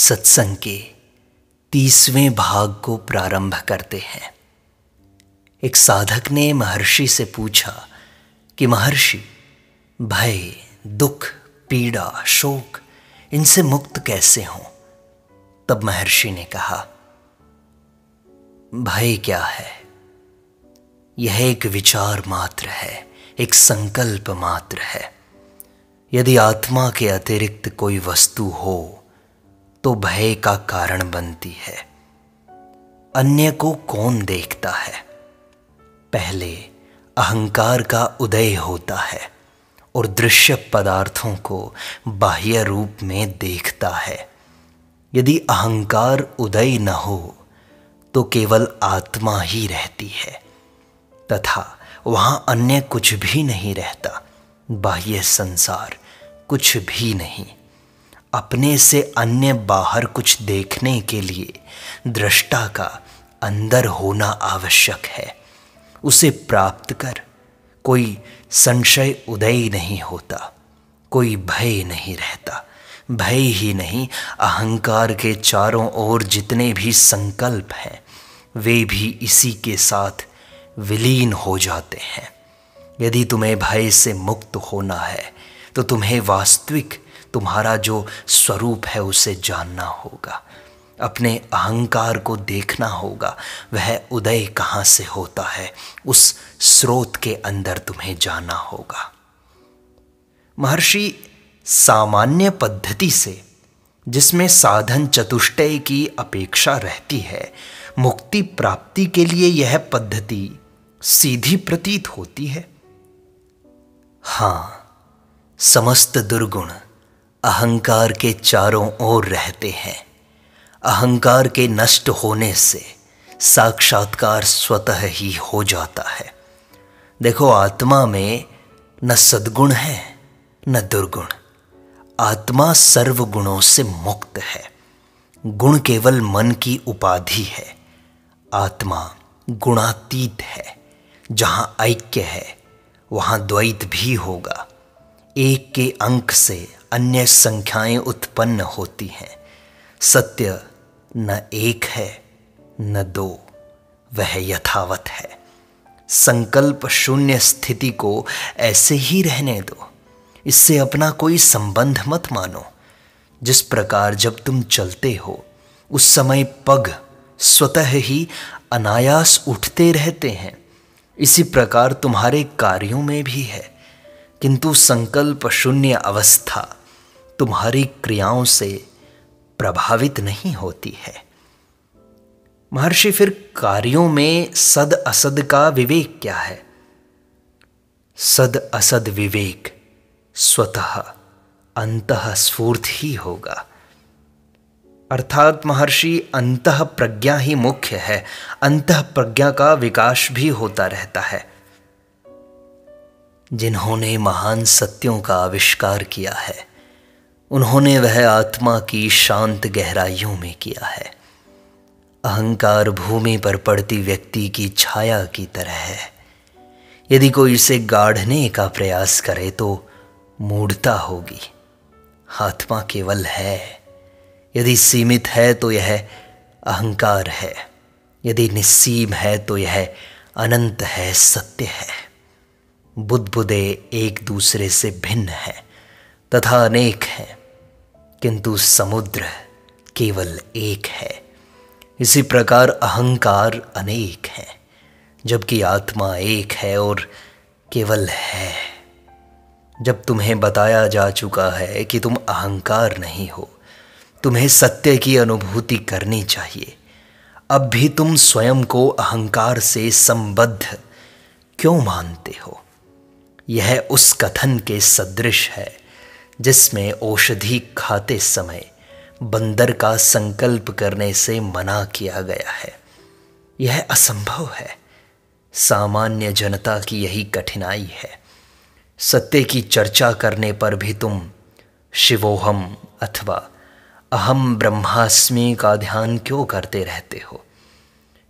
सत्संग के तीसवें भाग को प्रारंभ करते हैं एक साधक ने महर्षि से पूछा कि महर्षि भय दुख पीड़ा शोक इनसे मुक्त कैसे हों तब महर्षि ने कहा भय क्या है यह एक विचार मात्र है एक संकल्प मात्र है यदि आत्मा के अतिरिक्त कोई वस्तु हो तो भय का कारण बनती है अन्य को कौन देखता है पहले अहंकार का उदय होता है और दृश्य पदार्थों को बाह्य रूप में देखता है यदि अहंकार उदय न हो तो केवल आत्मा ही रहती है तथा वहां अन्य कुछ भी नहीं रहता बाह्य संसार कुछ भी नहीं अपने से अन्य बाहर कुछ देखने के लिए दृष्टा का अंदर होना आवश्यक है उसे प्राप्त कर कोई संशय उदय नहीं होता कोई भय नहीं रहता भय ही नहीं अहंकार के चारों ओर जितने भी संकल्प हैं वे भी इसी के साथ विलीन हो जाते हैं यदि तुम्हें भय से मुक्त होना है तो तुम्हें वास्तविक तुम्हारा जो स्वरूप है उसे जानना होगा अपने अहंकार को देखना होगा वह उदय कहाँ से होता है उस स्रोत के अंदर तुम्हें जाना होगा महर्षि सामान्य पद्धति से जिसमें साधन चतुष्टय की अपेक्षा रहती है मुक्ति प्राप्ति के लिए यह पद्धति सीधी प्रतीत होती है हां समस्त दुर्गुण अहंकार के चारों ओर रहते हैं अहंकार के नष्ट होने से साक्षात्कार स्वतः ही हो जाता है देखो आत्मा में न सद्गुण है न दुर्गुण आत्मा सर्व गुणों से मुक्त है गुण केवल मन की उपाधि है आत्मा गुणातीत है जहां ऐक्य है वहां द्वैत भी होगा एक के अंक से अन्य संख्याएं उत्पन्न होती हैं सत्य न एक है न दो वह यथावत है संकल्प शून्य स्थिति को ऐसे ही रहने दो इससे अपना कोई संबंध मत मानो जिस प्रकार जब तुम चलते हो उस समय पग स्वतः ही अनायास उठते रहते हैं इसी प्रकार तुम्हारे कार्यों में भी है किंतु संकल्प शून्य अवस्था तुम्हारी क्रियाओं से प्रभावित नहीं होती है महर्षि फिर कार्यों में सद असद का विवेक क्या है सद असद विवेक स्वतः अंत स्फूर्त ही होगा अर्थात महर्षि अंत प्रज्ञा ही मुख्य है अंत प्रज्ञा का विकास भी होता रहता है जिन्होंने महान सत्यों का आविष्कार किया है उन्होंने वह आत्मा की शांत गहराइयों में किया है अहंकार भूमि पर पड़ती व्यक्ति की छाया की तरह है यदि कोई इसे गाढ़ने का प्रयास करे तो मूढ़ता होगी आत्मा केवल है यदि सीमित है तो यह अहंकार है यदि निस्सीम है तो यह अनंत है सत्य है बुद्ध बुदे एक दूसरे से भिन्न है तथा अनेक हैं किंतु समुद्र केवल एक है इसी प्रकार अहंकार अनेक है जबकि आत्मा एक है और केवल है जब तुम्हें बताया जा चुका है कि तुम अहंकार नहीं हो तुम्हें सत्य की अनुभूति करनी चाहिए अब भी तुम स्वयं को अहंकार से संबद्ध क्यों मानते हो यह उस कथन के सदृश है जिसमें औषधि खाते समय बंदर का संकल्प करने से मना किया गया है यह असंभव है सामान्य जनता की यही कठिनाई है सत्य की चर्चा करने पर भी तुम शिवोहम अथवा अहम ब्रह्मास्मि का ध्यान क्यों करते रहते हो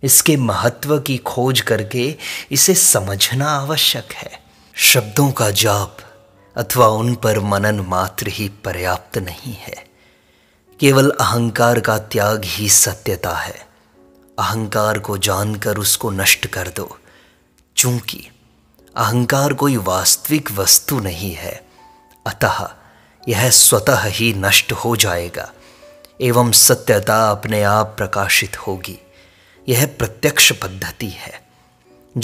इसके महत्व की खोज करके इसे समझना आवश्यक है शब्दों का जाप अथवा उन पर मनन मात्र ही पर्याप्त नहीं है केवल अहंकार का त्याग ही सत्यता है अहंकार को जानकर उसको नष्ट कर दो चूंकि अहंकार कोई वास्तविक वस्तु नहीं है अतः यह स्वतः ही नष्ट हो जाएगा एवं सत्यता अपने आप प्रकाशित होगी यह प्रत्यक्ष पद्धति है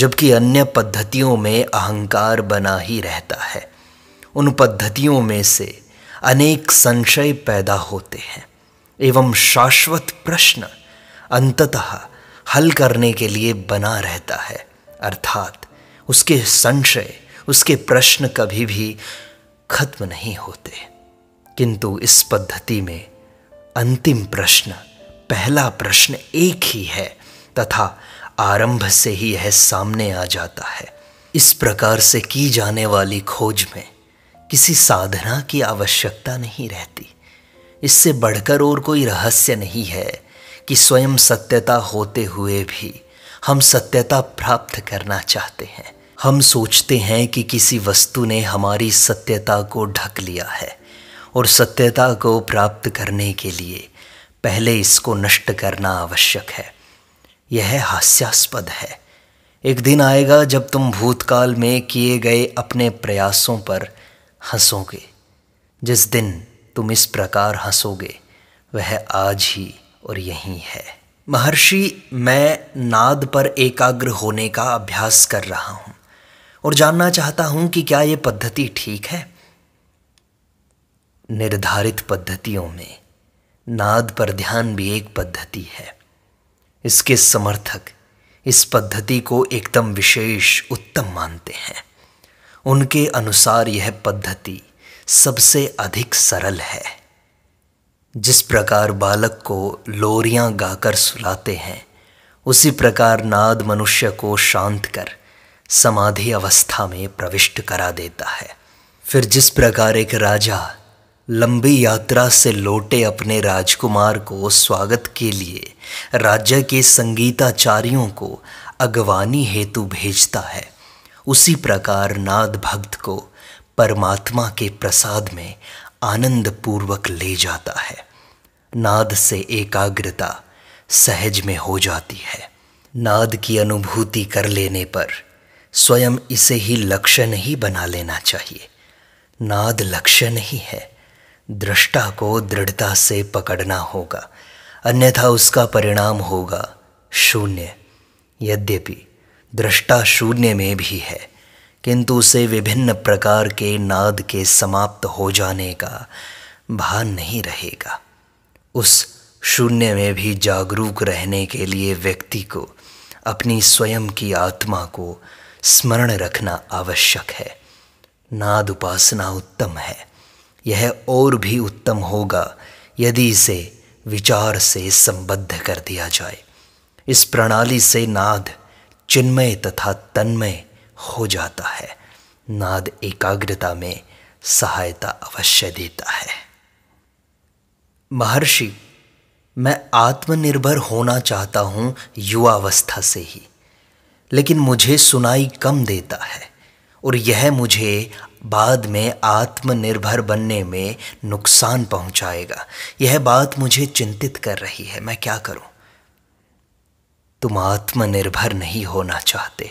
जबकि अन्य पद्धतियों में अहंकार बना ही रहता है उन पद्धतियों में से अनेक संशय पैदा होते हैं एवं शाश्वत प्रश्न अंततः हल करने के लिए बना रहता है अर्थात उसके संशय उसके प्रश्न कभी भी खत्म नहीं होते किंतु इस पद्धति में अंतिम प्रश्न पहला प्रश्न एक ही है तथा आरंभ से ही यह सामने आ जाता है इस प्रकार से की जाने वाली खोज में किसी साधना की आवश्यकता नहीं रहती इससे बढ़कर और कोई रहस्य नहीं है कि स्वयं सत्यता होते हुए भी हम सत्यता प्राप्त करना चाहते हैं हम सोचते हैं कि किसी वस्तु ने हमारी सत्यता को ढक लिया है और सत्यता को प्राप्त करने के लिए पहले इसको नष्ट करना आवश्यक है यह हास्यास्पद है एक दिन आएगा जब तुम भूतकाल में किए गए अपने प्रयासों पर हंसोगे जिस दिन तुम इस प्रकार हंसोगे वह आज ही और यही है महर्षि मैं नाद पर एकाग्र होने का अभ्यास कर रहा हूं और जानना चाहता हूं कि क्या ये पद्धति ठीक है निर्धारित पद्धतियों में नाद पर ध्यान भी एक पद्धति है इसके समर्थक इस पद्धति को एकदम विशेष उत्तम मानते हैं उनके अनुसार यह पद्धति सबसे अधिक सरल है जिस प्रकार बालक को लोरियां गाकर सुलाते हैं उसी प्रकार नाद मनुष्य को शांत कर समाधि अवस्था में प्रविष्ट करा देता है फिर जिस प्रकार एक राजा लंबी यात्रा से लौटे अपने राजकुमार को स्वागत के लिए राज्य के संगीताचार्यों को अगवानी हेतु भेजता है उसी प्रकार नाद भक्त को परमात्मा के प्रसाद में आनंद पूर्वक ले जाता है नाद से एकाग्रता सहज में हो जाती है नाद की अनुभूति कर लेने पर स्वयं इसे ही लक्ष्य नहीं बना लेना चाहिए नाद लक्ष्य नहीं है दृष्टा को दृढ़ता से पकड़ना होगा अन्यथा उसका परिणाम होगा शून्य यद्यपि दृष्टा शून्य में भी है किंतु उसे विभिन्न प्रकार के नाद के समाप्त हो जाने का भान नहीं रहेगा उस शून्य में भी जागरूक रहने के लिए व्यक्ति को अपनी स्वयं की आत्मा को स्मरण रखना आवश्यक है नाद उपासना उत्तम है यह और भी उत्तम होगा यदि इसे विचार से संबद्ध कर दिया जाए इस प्रणाली से नाद चिन्मय तथा तन्मय हो जाता है नाद एकाग्रता में सहायता अवश्य देता है महर्षि मैं आत्मनिर्भर होना चाहता हूँ युवावस्था से ही लेकिन मुझे सुनाई कम देता है और यह मुझे बाद में आत्मनिर्भर बनने में नुकसान पहुंचाएगा यह बात मुझे चिंतित कर रही है मैं क्या करूं तुम आत्मनिर्भर नहीं होना चाहते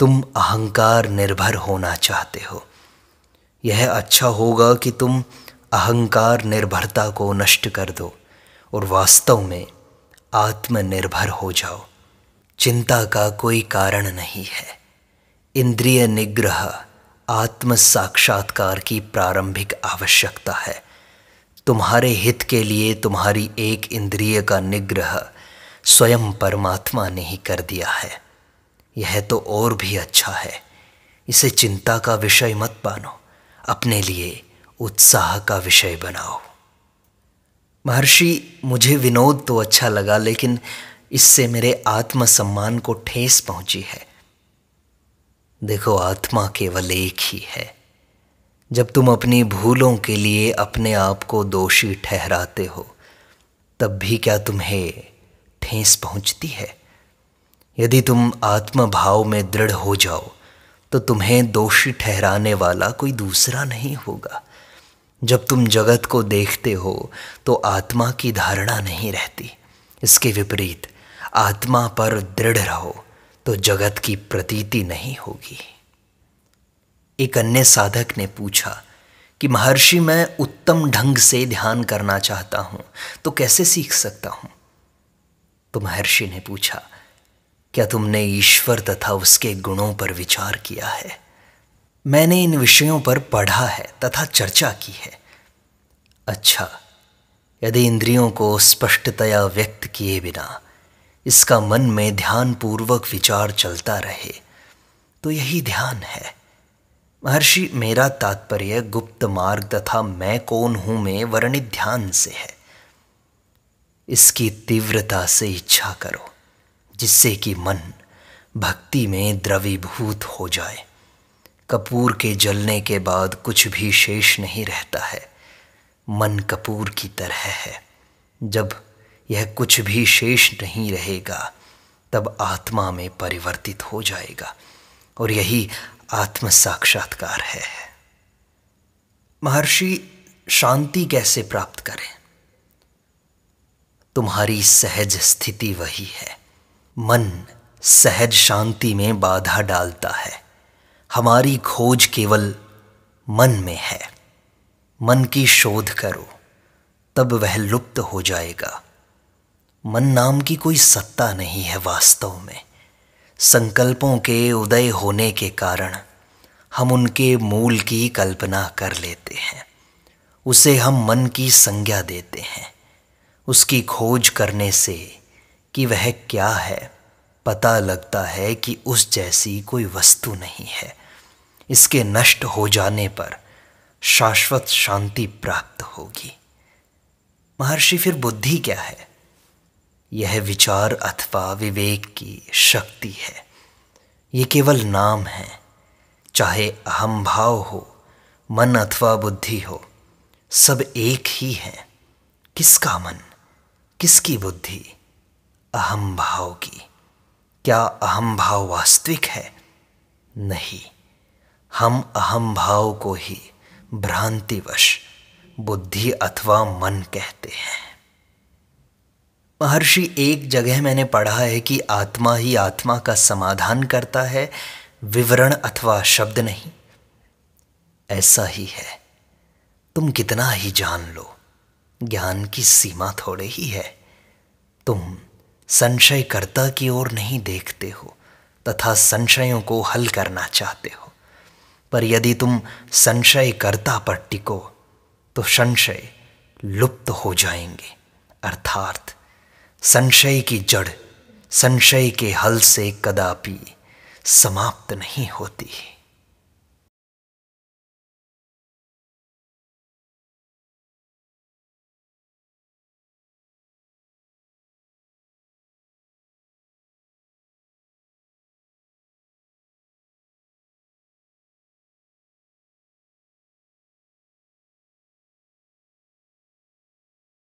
तुम अहंकार निर्भर होना चाहते हो यह अच्छा होगा कि तुम अहंकार निर्भरता को नष्ट कर दो और वास्तव में आत्मनिर्भर हो जाओ चिंता का कोई कारण नहीं है इंद्रिय निग्रह आत्म साक्षात्कार की प्रारंभिक आवश्यकता है तुम्हारे हित के लिए तुम्हारी एक इंद्रिय का निग्रह स्वयं परमात्मा ने ही कर दिया है यह तो और भी अच्छा है इसे चिंता का विषय मत मानो अपने लिए उत्साह का विषय बनाओ महर्षि मुझे विनोद तो अच्छा लगा लेकिन इससे मेरे आत्मसम्मान को ठेस पहुंची है देखो आत्मा केवल एक ही है जब तुम अपनी भूलों के लिए अपने आप को दोषी ठहराते हो तब भी क्या तुम्हें ठेस पहुंचती है यदि तुम आत्मभाव में दृढ़ हो जाओ तो तुम्हें दोषी ठहराने वाला कोई दूसरा नहीं होगा जब तुम जगत को देखते हो तो आत्मा की धारणा नहीं रहती इसके विपरीत आत्मा पर दृढ़ रहो तो जगत की प्रतीति नहीं होगी एक अन्य साधक ने पूछा कि महर्षि मैं उत्तम ढंग से ध्यान करना चाहता हूं तो कैसे सीख सकता हूं तो महर्षि ने पूछा क्या तुमने ईश्वर तथा उसके गुणों पर विचार किया है मैंने इन विषयों पर पढ़ा है तथा चर्चा की है अच्छा यदि इंद्रियों को स्पष्टतया व्यक्त किए बिना इसका मन में ध्यानपूर्वक विचार चलता रहे तो यही ध्यान है महर्षि मेरा तात्पर्य गुप्त मार्ग तथा मैं कौन हूं में वर्णित ध्यान से है इसकी तीव्रता से इच्छा करो जिससे कि मन भक्ति में द्रवीभूत हो जाए कपूर के जलने के बाद कुछ भी शेष नहीं रहता है मन कपूर की तरह है जब यह कुछ भी शेष नहीं रहेगा तब आत्मा में परिवर्तित हो जाएगा और यही आत्म साक्षात्कार है महर्षि शांति कैसे प्राप्त करें तुम्हारी सहज स्थिति वही है मन सहज शांति में बाधा डालता है हमारी खोज केवल मन में है मन की शोध करो तब वह लुप्त हो जाएगा मन नाम की कोई सत्ता नहीं है वास्तव में संकल्पों के उदय होने के कारण हम उनके मूल की कल्पना कर लेते हैं उसे हम मन की संज्ञा देते हैं उसकी खोज करने से कि वह क्या है पता लगता है कि उस जैसी कोई वस्तु नहीं है इसके नष्ट हो जाने पर शाश्वत शांति प्राप्त होगी महर्षि फिर बुद्धि क्या है यह विचार अथवा विवेक की शक्ति है ये केवल नाम है चाहे अहम भाव हो मन अथवा बुद्धि हो सब एक ही है किसका मन किसकी बुद्धि अहम भाव की क्या अहम भाव वास्तविक है नहीं हम अहम भाव को ही भ्रांतिवश बुद्धि अथवा मन कहते हैं महर्षि एक जगह मैंने पढ़ा है कि आत्मा ही आत्मा का समाधान करता है विवरण अथवा शब्द नहीं ऐसा ही है तुम कितना ही जान लो ज्ञान की सीमा थोड़े ही है तुम संशयकर्ता की ओर नहीं देखते हो तथा संशयों को हल करना चाहते हो पर यदि तुम संशयकर्ता पर टिको तो संशय लुप्त हो जाएंगे अर्थात संशय की जड़ संशय के हल से कदापि समाप्त नहीं होती है